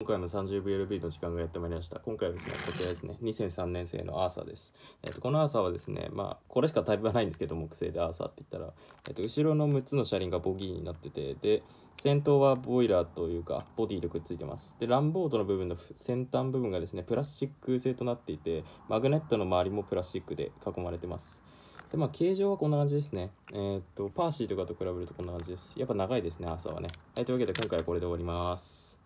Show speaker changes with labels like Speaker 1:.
Speaker 1: 今回も 30VLB の時間がやってまいりました。今回はですね、こちらですね、2003年生のアーサーです。えっ、ー、と、このアーサーはですね、まあ、これしかタイプはないんですけど、木製でアーサーって言ったら、えっ、ー、と、後ろの6つの車輪がボギーになってて、で、先頭はボイラーというか、ボディとくっついてます。で、ランボードの部分の先端部分がですね、プラスチック製となっていて、マグネットの周りもプラスチックで囲まれてます。で、まあ、形状はこんな感じですね。えっ、ー、と、パーシーとかと比べるとこんな感じです。やっぱ長いですね、アーサーはね。はい、というわけで今回はこれで終わります。